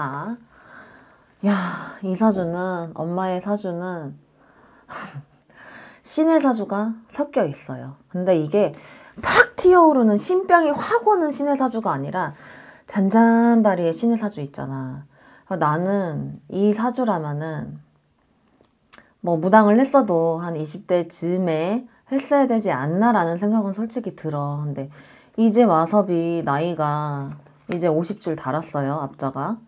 좋다. 야, 이 사주는, 엄마의 사주는, 신의 사주가 섞여 있어요. 근데 이게 팍 튀어오르는 신병이 확 오는 신의 사주가 아니라 잔잔바리의 신의 사주 있잖아. 나는 이 사주라면은 뭐 무당을 했어도 한 20대 즈음에 했어야 되지 않나라는 생각은 솔직히 들어. 근데 이제 와섭이 나이가 이제 50줄 달았어요, 앞자가.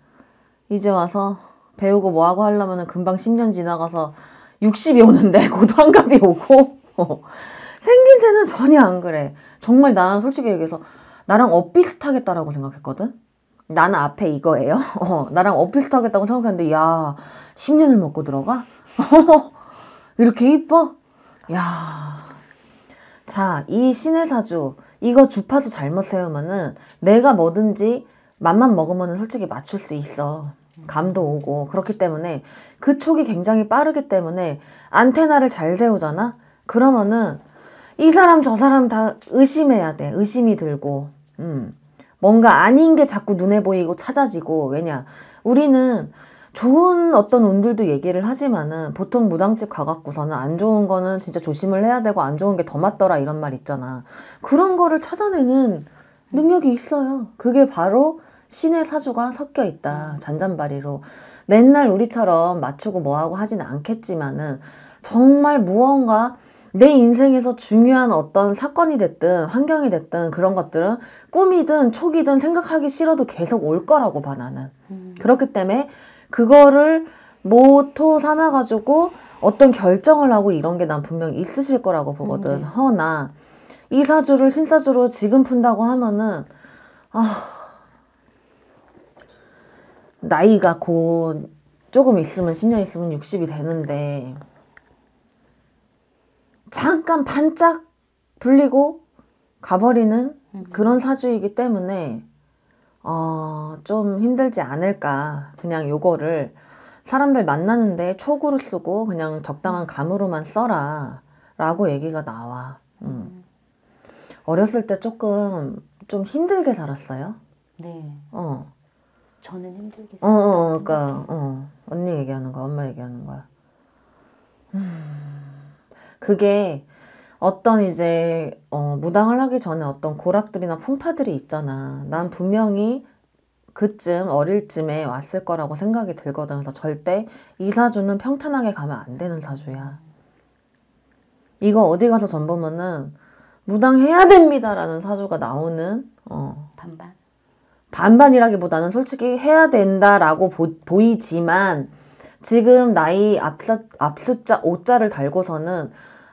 이제 와서 배우고 뭐하고 하려면 금방 10년 지나가서 60이 오는데 고곧 환갑이 오고 생길 때는 전혀 안 그래. 정말 나는 솔직히 얘기해서 나랑 엇비슷하겠다라고 생각했거든. 나는 앞에 이거예요. 어, 나랑 엇비슷하겠다고 생각했는데 야 10년을 먹고 들어가? 이렇게 이뻐? 야 자, 이 신의 사주 이거 주파수 잘못 세우면은 내가 뭐든지 맛만 먹으면은 솔직히 맞출 수 있어. 감도 오고 그렇기 때문에 그 촉이 굉장히 빠르기 때문에 안테나를 잘 세우잖아? 그러면은 이 사람 저 사람 다 의심해야 돼. 의심이 들고 음. 뭔가 아닌 게 자꾸 눈에 보이고 찾아지고 왜냐 우리는 좋은 어떤 운들도 얘기를 하지만은 보통 무당집 가갖고서는 안 좋은 거는 진짜 조심을 해야 되고 안 좋은 게 더 맞더라 이런 말 있잖아. 그런 거를 찾아내는 능력이 있어요. 그게 바로 신의 사주가 섞여 있다. 음. 잔잔바리로. 맨날 우리처럼 맞추고 뭐하고 하진 않겠지만은 정말 무언가 내 인생에서 중요한 어떤 사건이 됐든 환경이 됐든 그런 것들은 꿈이든 초기든 생각하기 싫어도 계속 올 거라고 봐 나는. 음. 그렇기 때문에 그거를 모토 삼아가지고 어떤 결정을 하고 이런 게 난분명 있으실 거라고 보거든. 음. 네. 허나 이 사주를 신사주로 지금 푼다고 하면은 아 나이가 곧 조금 있으면 10년 있으면 60이 되는데 잠깐 반짝 불리고 가버리는 음. 그런 사주이기 때문에 어, 좀 힘들지 않을까 그냥 요거를 사람들 만나는데 초구를 쓰고 그냥 적당한 감으로만 써라 라고 얘기가 나와 음. 음. 어렸을 때 조금 좀 힘들게 살았어요 네. 어. 저는 힘들게 어, 어, 어 그러니까 어. 언니 얘기하는 거야 엄마 얘기하는 거야 음. 그게 어떤 이제 어, 무당을 하기 전에 어떤 고락들이나 풍파들이 있잖아 난 분명히 그쯤 어릴 쯤에 왔을 거라고 생각이 들거든 그래서 절대 이 사주는 평탄하게 가면 안 되는 사주야 이거 어디 가서 전 보면은 무당해야 됩니다라는 사주가 나오는 어 반반 반반이라기보다는 솔직히 해야 된다라고 보, 이지만 지금 나이 앞자, 앞숫자 오자를 달고서는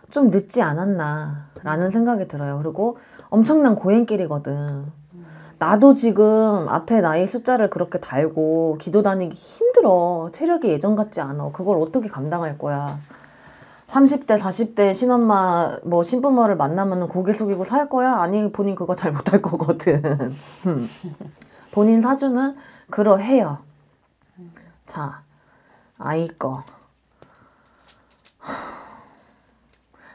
좀 늦지 않았나라는 생각이 들어요. 그리고 엄청난 고행길이거든. 나도 지금 앞에 나이 숫자를 그렇게 달고 기도 다니기 힘들어. 체력이 예전 같지 않아. 그걸 어떻게 감당할 거야. 30대, 40대 신엄마, 뭐, 신부모를 만나면 고개 숙이고 살 거야? 아니, 본인 그거 잘 못할 거거든. 본인 사주는 그러해요. 자, 아이 거.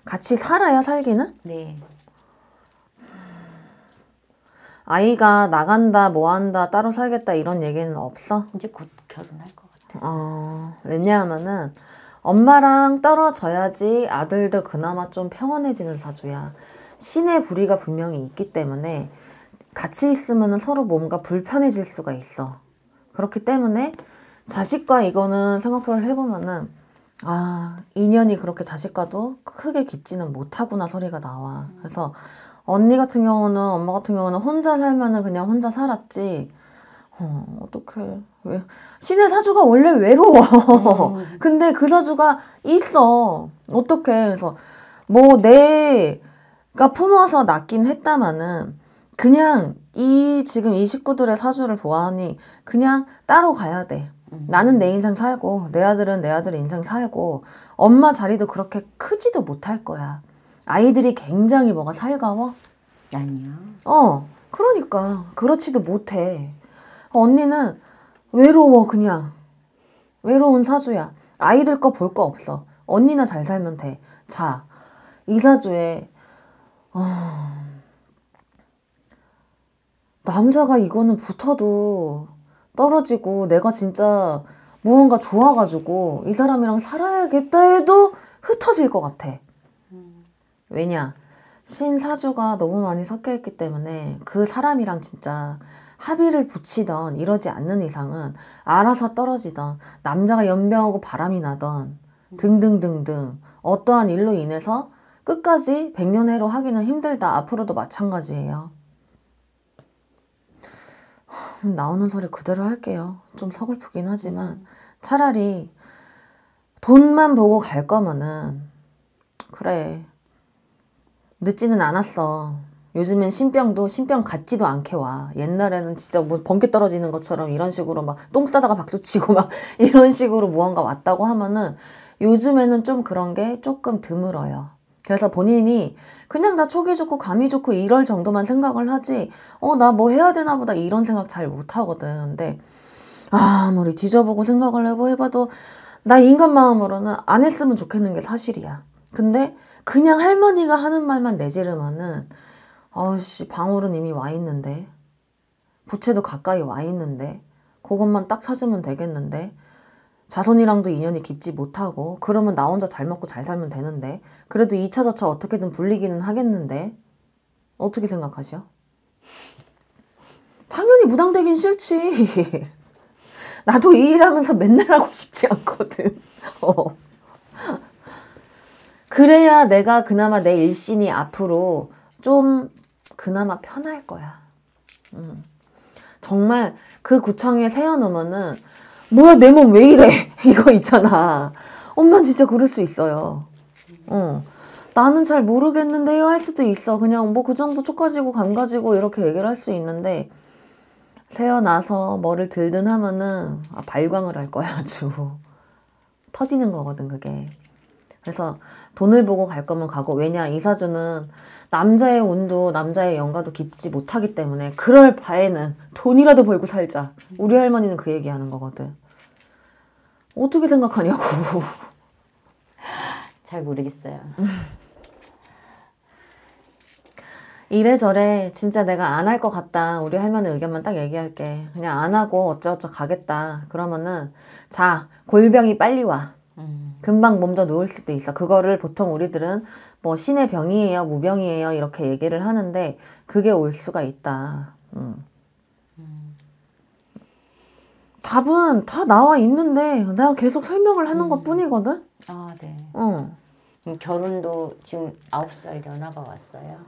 같이 살아야 살기는? 네. 아이가 나간다, 뭐한다, 따로 살겠다 이런 얘기는 없어? 이제 곧 결혼할 것 같아. 어, 왜냐하면은 엄마랑 떨어져야지 아들도 그나마 좀 평온해지는 사주야. 신의 부리가 분명히 있기 때문에 같이 있으면 서로 뭔가 불편해질 수가 있어. 그렇기 때문에 자식과 이거는 생각을 해보면은 아 인연이 그렇게 자식과도 크게 깊지는 못하구나 소리가 나와. 그래서 언니 같은 경우는 엄마 같은 경우는 혼자 살면은 그냥 혼자 살았지. 어, 어떡해. 왜? 신의 사주가 원래 외로워. 음. 근데 그 사주가 있어. 어떡해. 그래서, 뭐, 내가 품어서 낳긴 했다마는, 그냥 이 지금 이 식구들의 사주를 보아하니 그냥 따로 가야 돼. 음. 나는 내 인생 살고 내 아들은 내아들 인생 살고 엄마 자리도 그렇게 크지도 못할 거야. 아이들이 굉장히 뭐가 살가워? 아니요. 어, 그러니까 그렇지도 못해. 언니는 외로워 그냥 외로운 사주야. 아이들 거 볼거 거 없어. 언니나 잘 살면 돼. 자, 이 사주에 어... 남자가 이거는 붙어도 떨어지고 내가 진짜 무언가 좋아가지고 이 사람이랑 살아야겠다 해도 흩어질 것 같아. 왜냐? 신사주가 너무 많이 섞여 있기 때문에 그 사람이랑 진짜 합의를 붙이던 이러지 않는 이상은 알아서 떨어지던 남자가 연병하고 바람이 나던 등등등등 어떠한 일로 인해서 끝까지 백년해로 하기는 힘들다. 앞으로도 마찬가지예요. 그럼 나오는 소리 그대로 할게요. 좀 서글프긴 하지만 차라리 돈만 보고 갈 거면은 그래 늦지는 않았어. 요즘엔 신병도 신병 같지도 않게 와. 옛날에는 진짜 뭐 번개 떨어지는 것처럼 이런 식으로 막 똥 싸다가 박수 치고 막 이런 식으로 무언가 왔다고 하면은 요즘에는 좀 그런 게 조금 드물어요. 그래서 본인이 그냥 나 촉이 좋고 감이 좋고 이럴 정도만 생각을 하지 어나 뭐 해야 되나 보다 이런 생각 잘 못하거든 근데 아무리 뒤져보고 생각을 해봐도 나 인간 마음으로는 안 했으면 좋겠는 게 사실이야 근데 그냥 할머니가 하는 말만 내지르면은 아우씨 방울은 이미 와 있는데 부채도 가까이 와 있는데 그것만 딱 찾으면 되겠는데 자손이랑도 인연이 깊지 못하고 그러면 나 혼자 잘 먹고 잘 살면 되는데 그래도 2차 저차 어떻게든 불리기는 하겠는데 어떻게 생각하시오? 당연히 무당되긴 싫지. 나도 이 일하면서 맨날 하고 싶지 않거든. 어. 그래야 내가 그나마 내 일신이 앞으로 좀 그나마 편할 거야. 음. 정말 그 구청에 세워놓으면은 뭐야 내 몸 왜 이래 이거 있잖아 엄마 진짜 그럴 수 있어요 어. 나는 잘 모르겠는데요 할 수도 있어 그냥 뭐 그 정도 촉 가지고 감 가지고 이렇게 얘기를 할 수 있는데 세어나서 뭐를 들든 하면은 아, 발광을 할 거야 아주 터지는 거거든 그게 그래서 돈을 보고 갈 거면 가고 왜냐 이사주는 남자의 운도 남자의 영가도 깊지 못하기 때문에 그럴 바에는 돈이라도 벌고 살자 우리 할머니는 그 얘기하는 거거든 어떻게 생각하냐고. 잘 모르겠어요. 이래저래 진짜 내가 안 할 것 같다. 우리 할머니 의견만 딱 얘기할게. 그냥 안 하고 어쩌어쩌 가겠다. 그러면은 자 골병이 빨리 와. 음. 금방 몸져 누울 수도 있어. 그거를 보통 우리들은 뭐 신의 병이에요, 무병이에요 이렇게 얘기를 하는데 그게 올 수가 있다. 음. 답은 다 나와 있는데 내가 계속 설명을 하는 음. 것 뿐이거든. 아 네. 응. 어. 결혼도 지금 아홉 살 연하가 왔어요.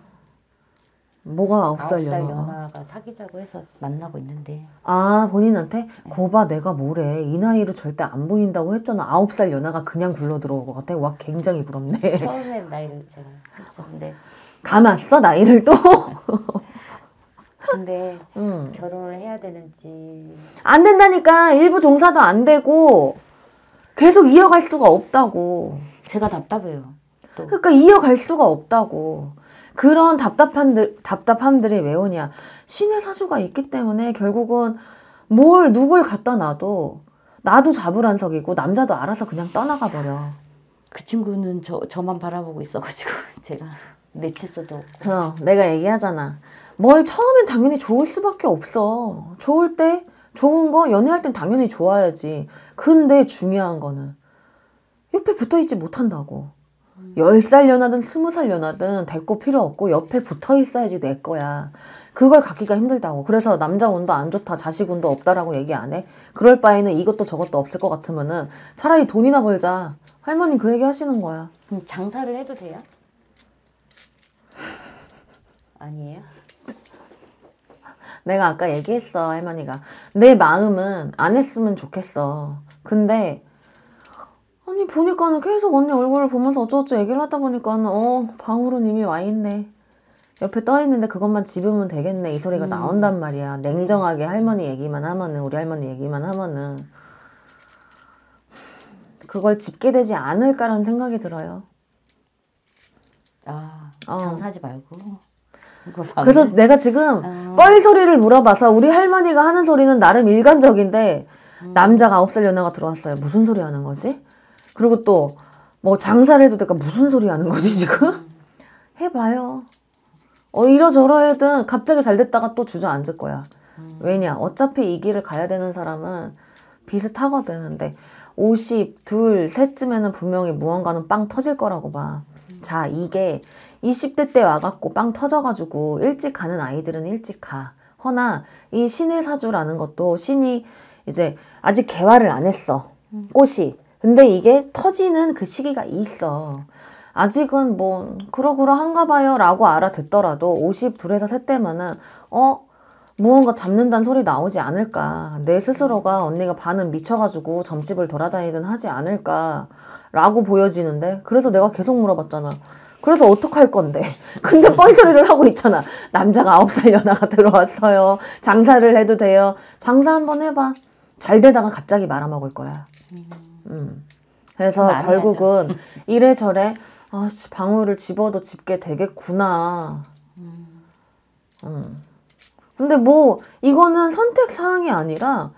뭐가 아홉 살 연하가? 연하가 사귀자고 해서 만나고 있는데. 아 본인한테 네. 거봐 내가 뭐래 이 나이로 절대 안 보인다고 했잖아. 아홉 살 연하가 그냥 굴러 들어올 것 같아. 와 굉장히 부럽네. 처음에 나이를 제가 했었는데. 감았어 나이를 또. 근데 음. 결혼을 해야 되는지 안 된다니까 일부 종사도 안 되고 계속 이어갈 수가 없다고. 제가 답답해요. 또. 그러니까 이어갈 수가 없다고. 그런 답답한들 답답함들이 왜 오냐? 신의 사주가 있기 때문에 결국은 뭘 누굴 갖다 놔도 나도 자불한석이고 남자도 알아서 그냥 떠나가 버려. 그 친구는 저 저만 바라보고 있어가지고 제가 내칠 수도 없고. 어, 내가 얘기하잖아. 뭘 처음엔 당연히 좋을 수밖에 없어. 좋을 때 좋은 거 연애할 땐 당연히 좋아야지. 근데 중요한 거는 옆에 붙어 있지 못한다고. 10살 연하든 20살 연하든 대고 필요 없고 옆에 붙어 있어야지 내 거야. 그걸 갖기가 힘들다고. 그래서 남자 운도 안 좋다, 자식 운도 없다라고 얘기 안 해. 그럴 바에는 이것도 저것도 없을 것 같으면은 차라리 돈이나 벌자. 할머니 그 얘기 하시는 거야. 그럼 장사를 해도 돼요? 아니에요? 내가 아까 얘기했어 할머니가 내 마음은 안 했으면 좋겠어 근데 아니 보니까는 계속 언니 얼굴을 보면서 어쩌고저쩌 얘기를 하다 보니까는 어 방으로 이미 와있네 옆에 떠있는데 그것만 집으면 되겠네 이 소리가 음. 나온단 말이야 냉정하게 할머니 얘기만 하면은 우리 할머니 얘기만 하면은 그걸 집게되지 않을까라는 생각이 들어요 아 어. 장사하지 말고 그래서 내가 지금 어. 뻘소리를 물어봐서 우리 할머니가 하는 소리는 나름 일관적인데 음. 남자가 아홉 살 연하가 들어왔어요. 무슨 소리 하는 거지? 그리고 또 뭐 장사를 해도 될까 무슨 소리 하는 거지 지금? 해봐요. 어 이러저러해든 갑자기 잘 됐다가 또 주저앉을 거야. 음. 왜냐 어차피 이 길을 가야 되는 사람은 비슷하거든. 근데 50, 둘, 쯤에는 분명히 무언가는 빵 터질 거라고 봐. 음. 자 이게 20대 때 와갖고 빵 터져가지고 일찍 가는 아이들은 일찍 가. 허나 이 신의 사주라는 것도 신이 이제 아직 개화를 안 했어. 음. 꽃이. 근데 이게 터지는 그 시기가 있어. 아직은 뭐 그러그러한가 봐요 라고 알아듣더라도 52에서 3 때면은 어? 무언가 잡는다는 소리 나오지 않을까 내 스스로가 언니가 반은 미쳐가지고 점집을 돌아다니든 하지 않을까 라고 보여지는데 그래서 내가 계속 물어봤잖아 그래서 어떡할 건데. 근데 뻘소리를 하고 있잖아. 남자가 9살 연하가 들어왔어요. 장사를 해도 돼요. 장사 한번 해봐. 잘 되다가 갑자기 말아먹을 거야. 음. 음. 그래서 결국은 이래저래 아, 방울을 집어도 집게 되겠구나. 음. 음. 근데 뭐 이거는 선택 사항이 아니라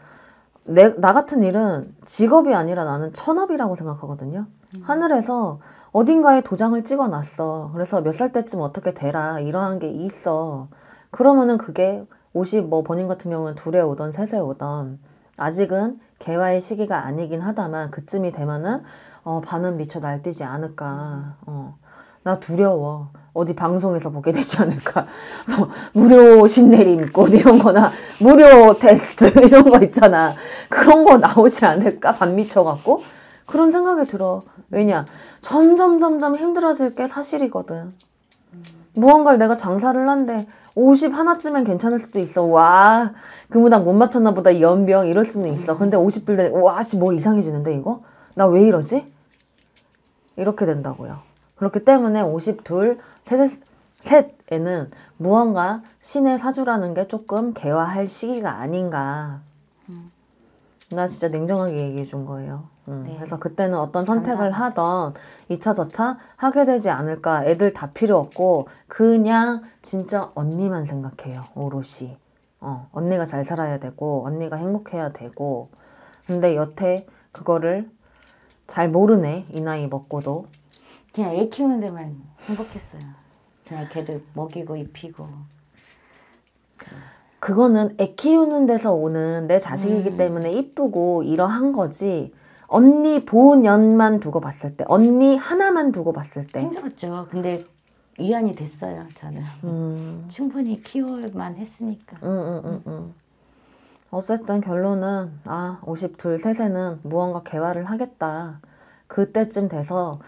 내, 나 같은 일은 직업이 아니라 나는 천업이라고 생각하거든요. 음. 하늘에서 어딘가에 도장을 찍어 놨어. 그래서 몇 살 때쯤 어떻게 되라. 이러한 게 있어. 그러면은 그게 50뭐 본인 같은 경우는 둘에 오던 셋에 오던 아직은 개화의 시기가 아니긴 하다만 그쯤이 되면은 어, 반은 미쳐 날뛰지 않을까. 어, 나 두려워. 어디 방송에서 보게 되지 않을까. 뭐, 무료 신내림꽃 이런 거나 무료 테스트 이런 거 있잖아. 그런 거 나오지 않을까? 반 미쳐갖고. 그런 생각이 들어. 왜냐? 점점 점점 힘들어질 게 사실이거든. 무언가를 내가 장사를 한데 50 하나쯤엔 괜찮을 수도 있어. 와, 그무당 못 맞췄나 보다. 연병 이럴 수는 있어. 근데 5 0들되 와, 씨, 뭐 이상해지는데 이거? 나 왜 이러지? 이렇게 된다고요. 그렇기 때문에 52, 셋, 셋에는 무언가 신의 사주라는 게 조금 개화할 시기가 아닌가. 음. 나 진짜 냉정하게 얘기해 준 거예요. 음, 네. 그래서 그때는 어떤 선택을 하던 2차 저차 하게 되지 않을까 애들 다 필요 없고 그냥 진짜 언니만 생각해요 오롯이 어, 언니가 잘 살아야 되고 언니가 행복해야 되고 근데 여태 그거를 잘 모르네 이 나이 먹고도 그냥 애 키우는 데만 행복했어요 그냥 걔들 먹이고 입히고 그거는 애 키우는 데서 오는 내 자식이기 음. 때문에 이쁘고 이러한 거지 언니 본연만 두고 봤을 때 언니 하나만 두고 봤을 때 힘들었죠. 근데 위안이 됐어요. 저는 음. 충분히 키울만 했으니까. 음, 음, 음, 음. 어쨌든 결론은 아 52, 세세는 무언가 개화를 하겠다. 그때쯤 돼서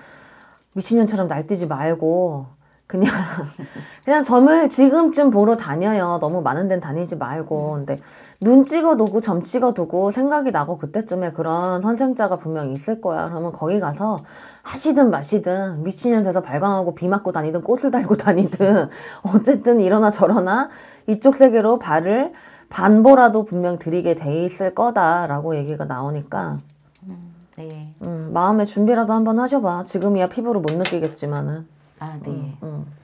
미친년처럼 날뛰지 말고 그냥 그냥 점을 지금쯤 보러 다녀요. 너무 많은 데는 다니지 말고. 음. 근데 눈 찍어두고 점 찍어두고 생각이 나고 그때쯤에 그런 선생자가 분명 있을 거야. 그러면 거기 가서 하시든 마시든 미친년 돼서 발광하고 비 맞고 다니든 꽃을 달고 다니든 어쨌든 이러나 저러나 이쪽 세계로 발을 반보라도 분명 들이게 돼 있을 거다라고 얘기가 나오니까 음, 네. 음, 마음의 준비라도 한번 하셔봐. 지금이야 피부로 못 느끼겠지만은. 아, 어, 네. 음, 음.